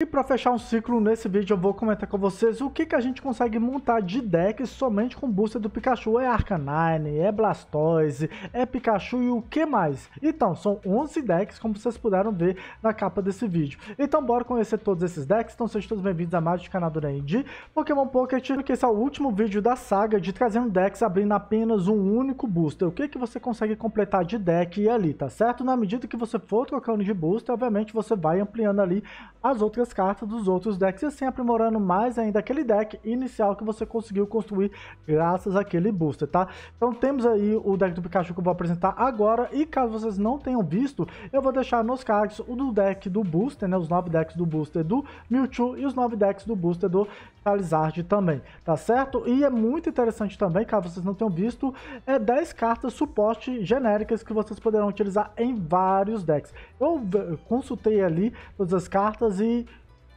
E para fechar um ciclo nesse vídeo eu vou comentar com vocês o que, que a gente consegue montar de deck somente com booster do Pikachu. É Arcanine, é Blastoise, é Pikachu e o que mais? Então, são 11 decks como vocês puderam ver na capa desse vídeo. Então bora conhecer todos esses decks, então sejam todos bem-vindos a mais um canal do Randy Pokémon Pocket, porque esse é o último vídeo da saga de trazer um decks abrindo apenas um único booster. O que, que você consegue completar de deck ali, tá certo? Na medida que você for trocando de booster, obviamente você vai ampliando ali as outras as cartas dos outros decks e assim aprimorando mais ainda aquele deck inicial que você conseguiu construir graças àquele booster, tá? Então temos aí o deck do Pikachu que eu vou apresentar agora e caso vocês não tenham visto, eu vou deixar nos cards o do deck do booster, né? Os nove decks do booster do Mewtwo e os nove decks do booster do Talizard também, tá certo? E é muito interessante também, caso vocês não tenham visto, é 10 cartas suporte genéricas que vocês poderão utilizar em vários decks. Eu consultei ali todas as cartas e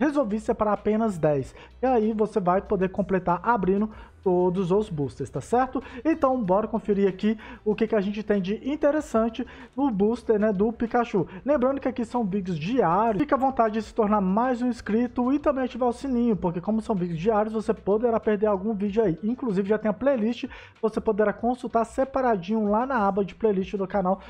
resolvi separar apenas 10. E aí você vai poder completar abrindo todos os boosters, tá certo? Então, bora conferir aqui o que, que a gente tem de interessante no booster né, do Pikachu. Lembrando que aqui são vídeos diários, fica à vontade de se tornar mais um inscrito e também ativar o sininho, porque como são vídeos diários, você poderá perder algum vídeo aí. Inclusive, já tem a playlist, você poderá consultar separadinho lá na aba de playlist do canal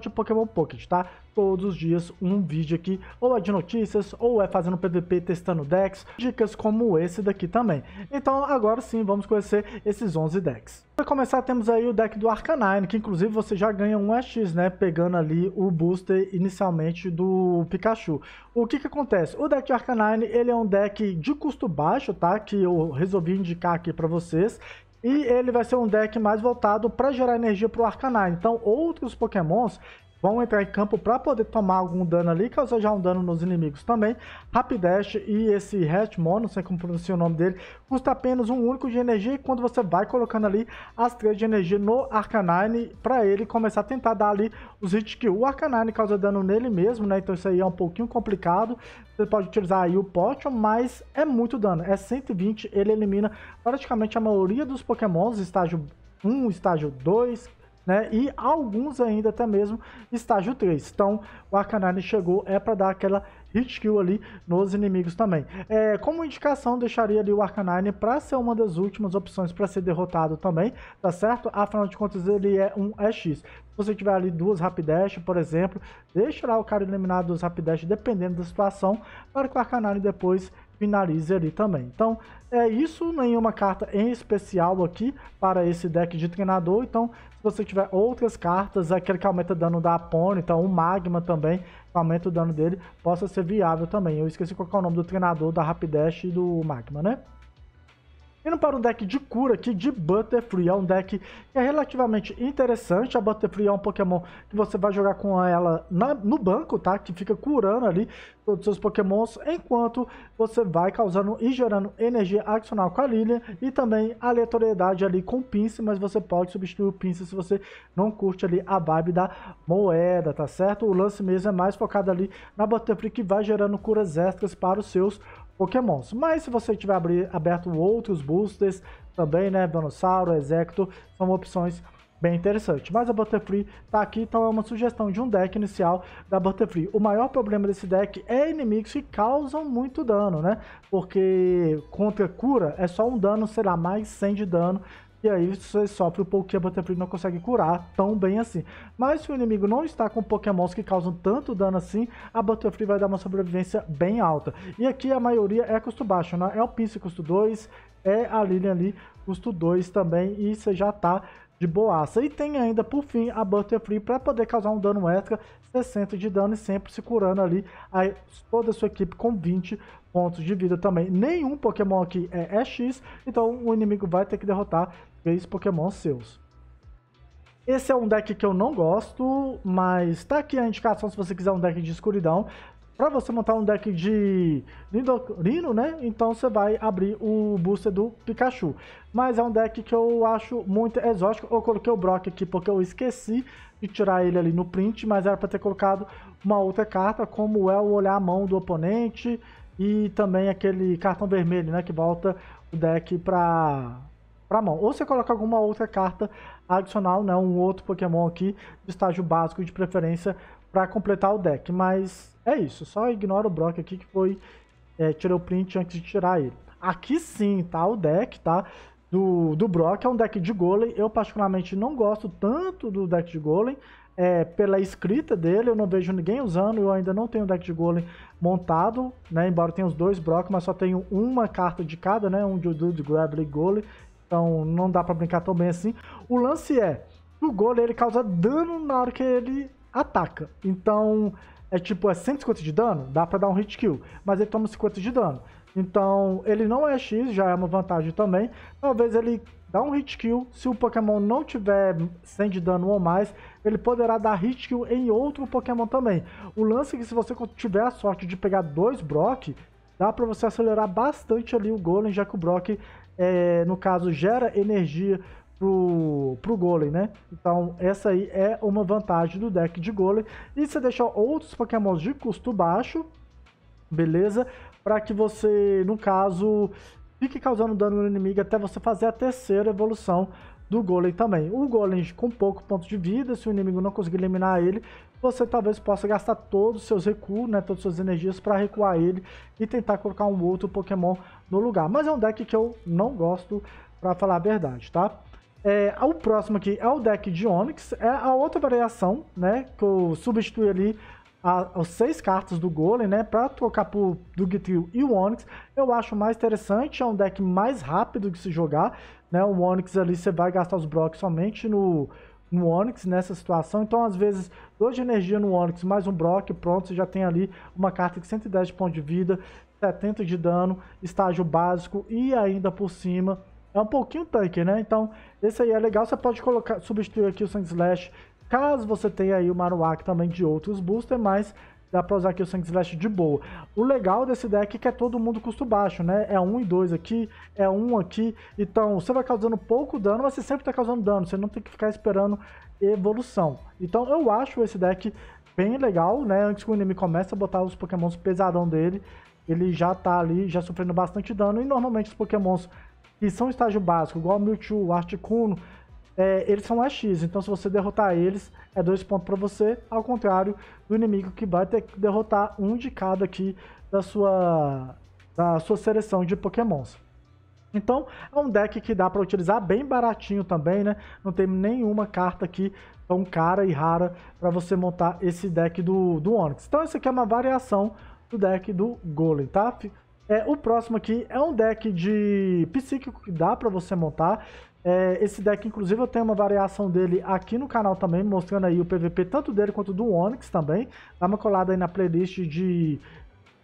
de Pokémon Pocket, tá? Todos os dias um vídeo aqui, ou é de notícias, ou é fazendo PVP, testando decks, dicas como esse daqui também. Então agora sim, vamos conhecer esses 11 decks. Para começar, temos aí o deck do Arcanine, que inclusive você já ganha um EX, né? Pegando ali o booster inicialmente do Pikachu. O que que acontece? O deck de Arcanine, ele é um deck de custo baixo, tá? Que eu resolvi indicar aqui para vocês, e ele vai ser um deck mais voltado para gerar energia para o Arcanine. Então, outros pokémons vão entrar em campo para poder tomar algum dano ali, causar já um dano nos inimigos também. Rapidash e esse Hatchmon, não sei como pronuncia o nome dele, custa apenas um único de energia e quando você vai colocando ali as três de energia no Arcanine para ele começar a tentar dar ali os hit kill. O Arcanine causa dano nele mesmo, né? Então isso aí é um pouquinho complicado. Você pode utilizar aí o Potion, mas é muito dano. É 120, ele elimina praticamente a maioria dos pokémons, estágio 1, estágio 2, né? E alguns ainda até mesmo estágio 3. Então, o Arcanine chegou é para dar aquela hit kill ali nos inimigos também. É, como indicação, deixaria ali o Arcanine para ser uma das últimas opções para ser derrotado também, tá certo? Afinal de contas, ele é um EX. Se você tiver ali duas Rapidash, por exemplo, deixa lá o cara eliminado dos Rapidash, dependendo da situação, para que o Arcanine depois finalize ali também. Então, é isso, nenhuma carta em especial aqui para esse deck de treinador. Então, se você tiver outras cartas, aquele que aumenta o dano da Pony, então o Magma também, que aumenta o dano dele, possa ser viável também. Eu esqueci qual é o nome do treinador, da Rapidash e do Magma, né? Indo para um deck de cura aqui de Butterfree, é um deck que é relativamente interessante. A Butterfree é um Pokémon que você vai jogar com ela na, no banco, tá? Que fica curando ali todos os seus Pokémons, enquanto você vai causando e gerando energia adicional com a Lilian e também aleatoriedade ali com o Pince, mas você pode substituir o Pince se você não curte ali a vibe da moeda, tá certo? O lance mesmo é mais focado ali na Butterfree que vai gerando curas extras para os seus Pokémon pokémons. Mas se você tiver aberto outros boosters também, né, Bonossauro, Execto, são opções bem interessantes. Mas a Butterfree tá aqui, então é uma sugestão de um deck inicial da Butterfree. O maior problema desse deck é inimigos que causam muito dano, né? Porque contra cura é só um dano, será mais 100 de dano. E aí você sofre o pouco a Butterfree não consegue curar tão bem assim. Mas se o inimigo não está com pokémons que causam tanto dano assim, a Butterfree vai dar uma sobrevivência bem alta. E aqui a maioria é custo baixo, né? É o Pince custo 2, é a Lilian ali custo 2 também, e você já tá de boaça. E tem ainda, por fim, a Butterfree para poder causar um dano extra, 60 de dano e sempre se curando ali toda a sua equipe com 20 pontos de vida também. Nenhum Pokémon aqui é X então o inimigo vai ter que derrotar três Pokémon seus. Esse é um deck que eu não gosto, mas tá aqui a indicação se você quiser um deck de escuridão. Pra você montar um deck de Lindorino, né? Então você vai abrir o booster do Pikachu. Mas é um deck que eu acho muito exótico. Eu coloquei o Brock aqui porque eu esqueci de tirar ele ali no print, mas era para ter colocado uma outra carta, como é o olhar a mão do oponente e também aquele cartão vermelho, né? Que volta o deck pra para mão. Ou você coloca alguma outra carta adicional, né, um outro Pokémon aqui de estágio básico de preferência para completar o deck. Mas é isso, só ignora o Brock aqui que foi é, tirou o print antes de tirar ele. Aqui sim, tá o deck, tá? Do, do Brock é um deck de Golem. Eu particularmente não gosto tanto do deck de Golem. É, pela escrita dele, eu não vejo ninguém usando, eu ainda não tenho deck de Golem montado, né? Embora tenha os dois Brock, mas só tenho uma carta de cada, né? Um de Dude, e Golem. Então não dá para brincar tão bem assim. O lance é, o golem ele causa dano na hora que ele ataca. Então é tipo, é 150 de dano, dá para dar um hit kill, mas ele toma 50 de dano. Então ele não é X, já é uma vantagem também. Talvez ele dá um hit kill, se o Pokémon não tiver 100 de dano ou mais, ele poderá dar hit kill em outro Pokémon também. O lance é que se você tiver a sorte de pegar dois Brock, dá para você acelerar bastante ali o golem, já que o Brock, é, no caso, gera energia pro, pro golem, né? Então essa aí é uma vantagem do deck de golem. E você deixar outros pokémons de custo baixo, beleza? Para que você, no caso, fique causando dano no inimigo até você fazer a terceira evolução do golem também. O golem com pouco ponto de vida, se o inimigo não conseguir eliminar ele, você talvez possa gastar todos os seus recursos, né, todas as suas energias para recuar ele e tentar colocar um outro Pokémon no lugar. Mas é um deck que eu não gosto, para falar a verdade, tá? É, o próximo aqui é o deck de Onix, é a outra variação, né, que eu substitui ali as seis cartas do Golem, né, para trocar pro Dugtrio e o Onix, eu acho mais interessante, é um deck mais rápido de se jogar, né? O Onix ali você vai gastar os Brock somente no, no Onix nessa situação. Então, às vezes, 2 de energia no Onix, mais um Brock, pronto, você já tem ali uma carta de 110 de ponto de vida, 70 de dano, estágio básico e ainda por cima. É um pouquinho tanque, né? Então, esse aí é legal. Você pode colocar, substituir aqui o Sand Slash, caso você tenha aí o Maruak também de outros boosters, mas dá pra usar aqui o Sangue Slash de boa. O legal desse deck é que é todo mundo custo baixo, né? É um e dois aqui, é um aqui. Então você vai causando pouco dano, mas você sempre tá causando dano. Você não tem que ficar esperando evolução. Então eu acho esse deck bem legal, né? Antes que o inimigo comece a botar os pokémons pesadão dele, ele já tá ali, já sofrendo bastante dano. E normalmente os pokémons que são estágio básico, igual Mewtwo, Articuno, é, eles são AX, então se você derrotar eles, é dois pontos para você, ao contrário do inimigo que vai ter que derrotar um de cada aqui da sua, da sua seleção de pokémons. Então, é um deck que dá para utilizar bem baratinho também, né? Não tem nenhuma carta aqui tão cara e rara para você montar esse deck do, do Onix. Então, esse aqui é uma variação do deck do Golem, tá? É, o próximo aqui é um deck de psíquico que dá para você montar. É, esse deck, inclusive, eu tenho uma variação dele aqui no canal também, mostrando aí o PVP tanto dele quanto do Onix também. Dá uma colada aí na playlist de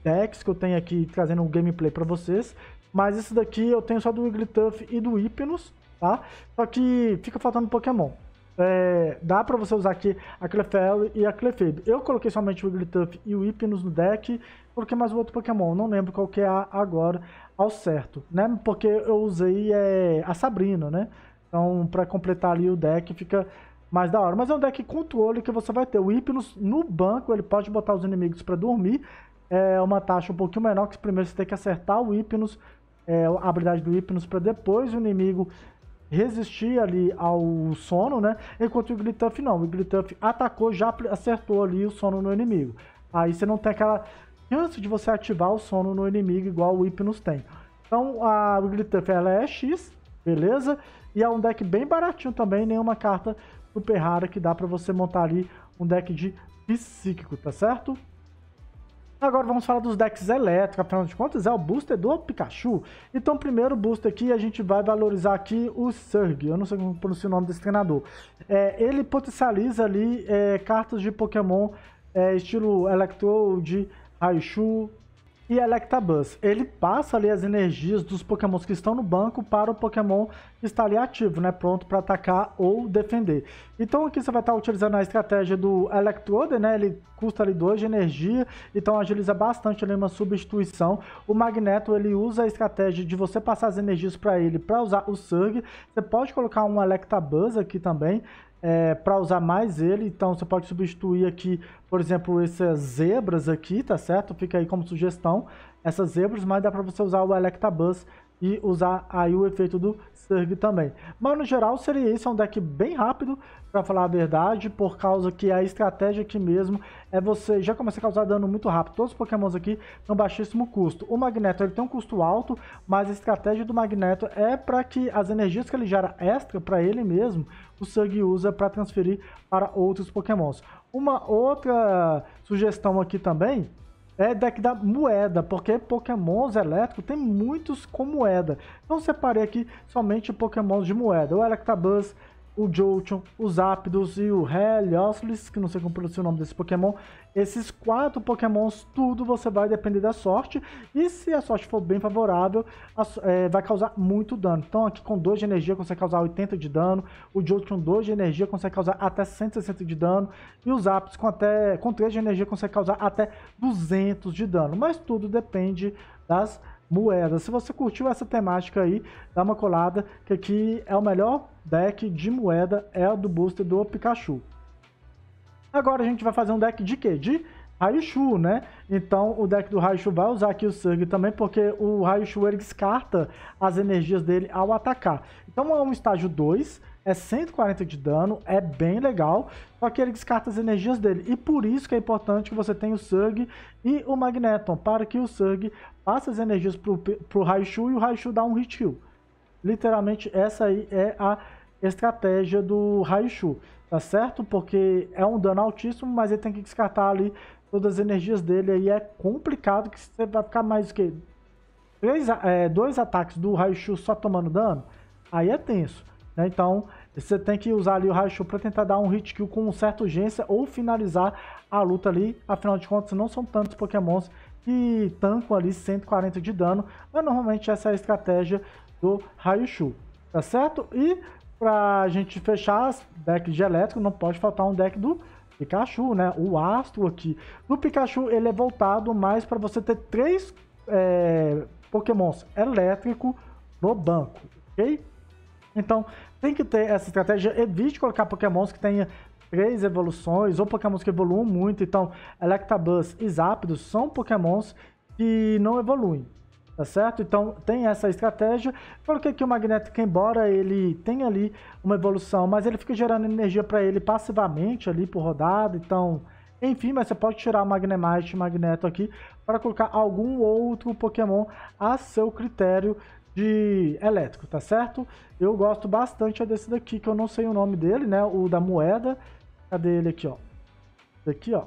decks que eu tenho aqui, trazendo um gameplay para vocês. Mas esse daqui eu tenho só do Wigglytuff e do Hypnos, tá? Só que fica faltando Pokémon. É, dá para você usar aqui a Clefairy e a Clefable. Eu coloquei somente o Wigglytuff e o Hypnos no deck, coloquei mais um outro Pokémon, não lembro qual que é agora ao certo, né? Porque eu usei é, a Sabrina, né? Então, para completar ali o deck, fica mais da hora. Mas é um deck controle que você vai ter. O Hipnos no banco, ele pode botar os inimigos para dormir. É uma taxa um pouquinho menor, que primeiro você tem que acertar o Hipnos, é, a habilidade do Hipnos, para depois o inimigo resistir ali ao sono, né? Enquanto o Iglituff não. O Iglituff atacou, já acertou ali o sono no inimigo. Aí você não tem aquela chance de você ativar o sono no inimigo, igual o Hypnos tem. Então a Wigglytuff ela é X, beleza? E é um deck bem baratinho também, nenhuma carta super rara que dá para você montar ali um deck de psíquico, tá certo? Agora vamos falar dos decks elétricos, afinal de contas é o booster do Pikachu. Então primeiro booster aqui, a gente vai valorizar aqui o Surg, eu não sei como pronuncia o nome desse treinador. É, ele potencializa ali é, cartas de Pokémon é, estilo Electrode, Raichu e Electabuzz. Ele passa ali as energias dos pokémons que estão no banco para o pokémon que está ali ativo, né? Pronto para atacar ou defender. Então aqui você vai estar tá utilizando a estratégia do Electrode, né? Ele custa ali 2 de energia, então agiliza bastante ali uma substituição. O Magneto, ele usa a estratégia de você passar as energias para ele para usar o Surge. Você pode colocar um Electabuzz aqui também, é, para usar mais ele. Então você pode substituir aqui, por exemplo, essas zebras aqui, tá certo? Fica aí como sugestão essas zebras, mas dá para você usar o Electabuzz e usar aí o efeito do Serg também. Mas no geral seria esse, é um deck bem rápido, para falar a verdade, por causa que a estratégia aqui mesmo é você já começar a causar dano muito rápido. Todos os pokémons aqui têm um baixíssimo custo. O Magneto ele tem um custo alto, mas a estratégia do Magneto é para que as energias que ele gera extra para ele mesmo, o Serg usa para transferir para outros pokémons. Uma outra sugestão aqui também é deck da moeda, porque pokémons elétricos tem muitos com moeda. Então separei aqui somente pokémons de moeda. O Electabuzz, o Jolteon, os Zapdos e o Helioslis, que não sei como pronunciar o nome desse Pokémon. Esses quatro Pokémons, tudo você vai depender da sorte. E se a sorte for bem favorável, a, é, vai causar muito dano. Então aqui com 2 de energia consegue causar 80 de dano. O Jolteon 2 de energia consegue causar até 160 de dano. E os Zapdos com, até, com 3 de energia consegue causar até 200 de dano. Mas tudo depende das moeda. Se você curtiu essa temática aí, dá uma colada, que aqui é o melhor deck de moeda, é o do booster do Pikachu. Agora a gente vai fazer um deck de quê? De Raichu, né? Então o deck do Raichu vai usar aqui o sangue também, porque o Raichu ele descarta as energias dele ao atacar. Então é um estágio 2, é 140 de dano, é bem legal, só que ele descarta as energias dele. E por isso que é importante que você tenha o Surg e o Magneton, para que o Surg passe as energias para o Raichu e o Raichu dá um hit kill. Literalmente, essa aí é a estratégia do Raichu, tá certo? Porque é um dano altíssimo, mas ele tem que descartar ali todas as energias dele, aí é complicado que você vai ficar mais o quê? Três, é, dois ataques do Raichu só tomando dano, aí é tenso. Né? Então, você tem que usar ali o Raichu para tentar dar um hit kill com certa urgência ou finalizar a luta ali. Afinal de contas, não são tantos pokémons que tancam ali 140 de dano, mas normalmente essa é a estratégia do Raichu, tá certo? E para a gente fechar as decks de elétrico, não pode faltar um deck do Pikachu, né? O Astro aqui. No Pikachu, ele é voltado mais para você ter três é, pokémons elétrico no banco, ok? Então, tem que ter essa estratégia. Evite colocar pokémons que tenha três evoluções ou pokémons que evoluam muito. Então, Electabuzz e Zapdos são pokémons que não evoluem, tá certo? Então, tem essa estratégia. Coloquei que o Magnético, embora ele tenha ali uma evolução, mas ele fica gerando energia para ele passivamente ali por rodada, então... Enfim, mas você pode tirar o Magnemite e Magneto aqui para colocar algum outro Pokémon a seu critério de elétrico, tá certo? Eu gosto bastante é desse daqui, que eu não sei o nome dele, né? O da moeda. Cadê ele aqui, ó? Esse aqui, ó.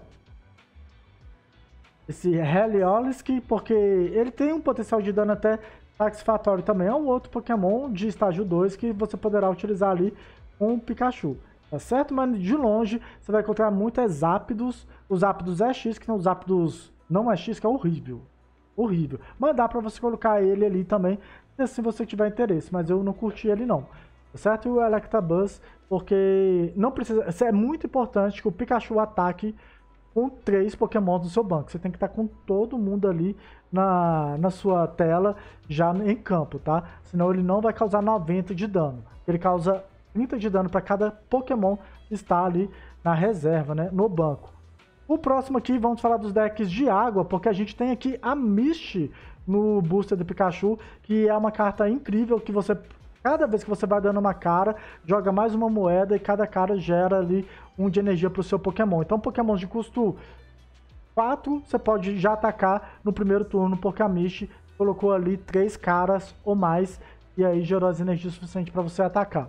Esse é Heliolisk, porque ele tem um potencial de dano até satisfatório também. É um outro Pokémon de estágio 2 que você poderá utilizar ali com o Pikachu tá certo? Mas de longe você vai encontrar muitas é Zapdos. os é X que são os Zapdos não X que é horrível. Horrível. Mas dá pra você colocar ele ali também se você tiver interesse, mas eu não curti ele não. Certo? E o Electabuzz, porque não precisa. É muito importante que o Pikachu ataque com três pokémons no seu banco. Você tem que estar com todo mundo ali na, na sua tela, já em campo, tá? Senão ele não vai causar 90 de dano. Ele causa 30 de dano para cada pokémon que está ali na reserva, né? No banco. O próximo aqui, vamos falar dos decks de água, porque a gente tem aqui a Mist no booster de Pikachu, que é uma carta incrível que você Cada vez que você vai dando uma cara, joga mais uma moeda e cada cara gera ali um de energia para o seu Pokémon. Então, Pokémon de custo 4, você pode já atacar no primeiro turno, porque a Mishi colocou ali três caras ou mais e aí gerou as energias suficientes para você atacar.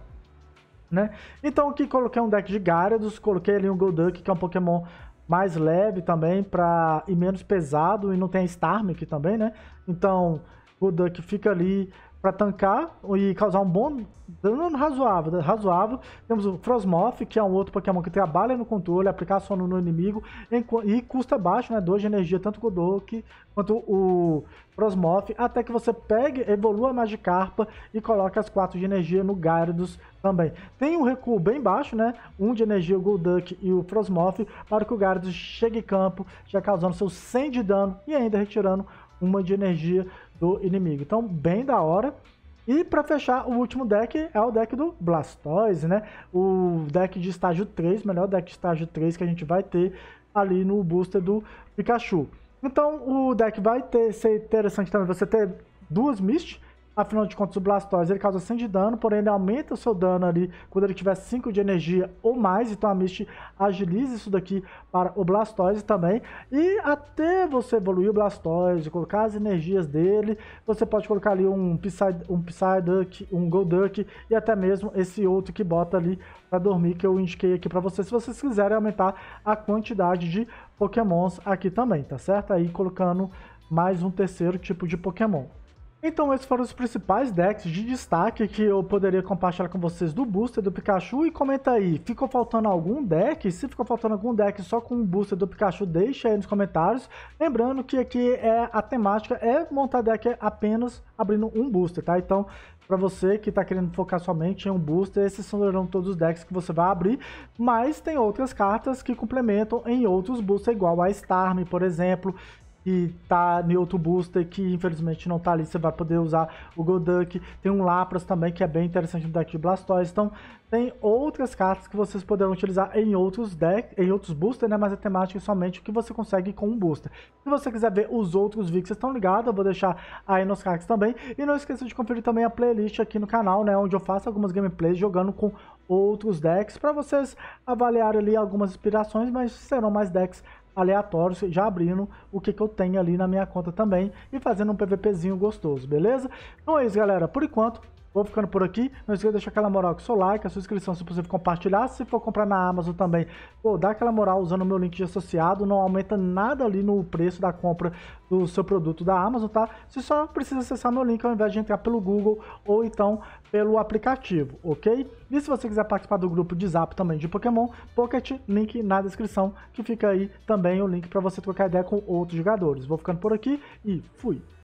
Né? Então aqui coloquei um deck de Gyarados, coloquei ali um Golduck, que é um Pokémon mais leve também para e menos pesado e não tem Starmic também, né? Então o Duck fica ali para tancar e causar um bom dano razoável. razoável. Temos o Frosmoth, que é um outro Pokémon que trabalha no controle, aplicar sono no inimigo e custa baixo, né? 2 de energia, tanto o Godok quanto o Frosmoth, até que você pegue, evolua a Magikarpa e coloque as 4 de energia no Gyarados também. Tem um recuo bem baixo, né? 1 um de energia, o Golduck e o Frosmoth, para que o Gyarados chegue em campo, já causando seus 100 de dano e ainda retirando uma de energia do inimigo. Então, bem da hora. E para fechar, o último deck é o deck do Blastoise, né? O deck de estágio 3, melhor deck de estágio 3 que a gente vai ter ali no booster do Pikachu. Então, o deck vai ter, ser interessante também você ter duas Mist, Afinal de contas, o Blastoise ele causa 100 de dano, porém ele aumenta o seu dano ali quando ele tiver 5 de energia ou mais. Então a Mist agiliza isso daqui para o Blastoise também. E até você evoluir o Blastoise, colocar as energias dele, você pode colocar ali um Psyduck, um, Psyduck, um Golduck e até mesmo esse outro que bota ali para dormir que eu indiquei aqui para vocês. Se vocês quiserem aumentar a quantidade de pokémons aqui também, tá certo? Aí colocando mais um terceiro tipo de pokémon. Então esses foram os principais decks de destaque que eu poderia compartilhar com vocês do booster do Pikachu e comenta aí, ficou faltando algum deck? Se ficou faltando algum deck só com o booster do Pikachu, deixa aí nos comentários. Lembrando que aqui é a temática é montar deck apenas abrindo um booster, tá? Então para você que está querendo focar somente em um booster, esses são todos os decks que você vai abrir, mas tem outras cartas que complementam em outros boosters, igual a Starm, por exemplo, que tá em outro booster, que infelizmente não tá ali, você vai poder usar o Golduck. Tem um Lapras também, que é bem interessante no deck de Blastoise. Então, tem outras cartas que vocês poderão utilizar em outros decks, em outros boosters, né? Mas a temática é somente o que você consegue com um booster. Se você quiser ver os outros vídeos, vocês estão ligados, eu vou deixar aí nos cards também. E não esqueça de conferir também a playlist aqui no canal, né? Onde eu faço algumas gameplays jogando com outros decks para vocês avaliarem ali algumas inspirações, mas serão mais decks aleatórios, já abrindo o que, que eu tenho ali na minha conta também e fazendo um PVPzinho gostoso, beleza? Então é isso, galera. Por enquanto, Vou ficando por aqui. Não esqueça de deixar aquela moral com o seu like, a sua inscrição, se possível, compartilhar. Se for comprar na Amazon também, pô, dá aquela moral usando o meu link de associado. Não aumenta nada ali no preço da compra do seu produto da Amazon, tá? Você só precisa acessar meu link ao invés de entrar pelo Google ou então pelo aplicativo, ok? E se você quiser participar do grupo de zap também de Pokémon, Pocket, link na descrição, que fica aí também o link para você trocar ideia com outros jogadores. Vou ficando por aqui e fui!